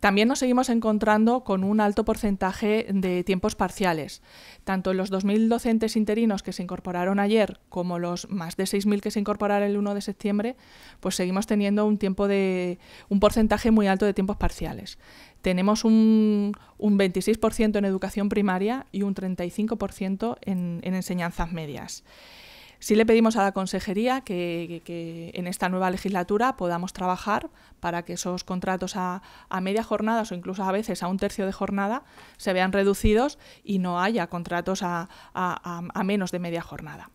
También nos seguimos encontrando con un alto porcentaje de tiempos parciales. Tanto los 2.000 docentes interinos que se incorporaron ayer como los más de 6.000 que se incorporaron el 1 de septiembre, pues seguimos teniendo un, porcentaje muy alto de tiempos parciales. Tenemos un, 26% en educación primaria y un 35% en enseñanzas medias. Sí le pedimos a la consejería que, en esta nueva legislatura podamos trabajar para que esos contratos a, media jornada o incluso a veces a un tercio de jornada se vean reducidos y no haya contratos a menos de media jornada.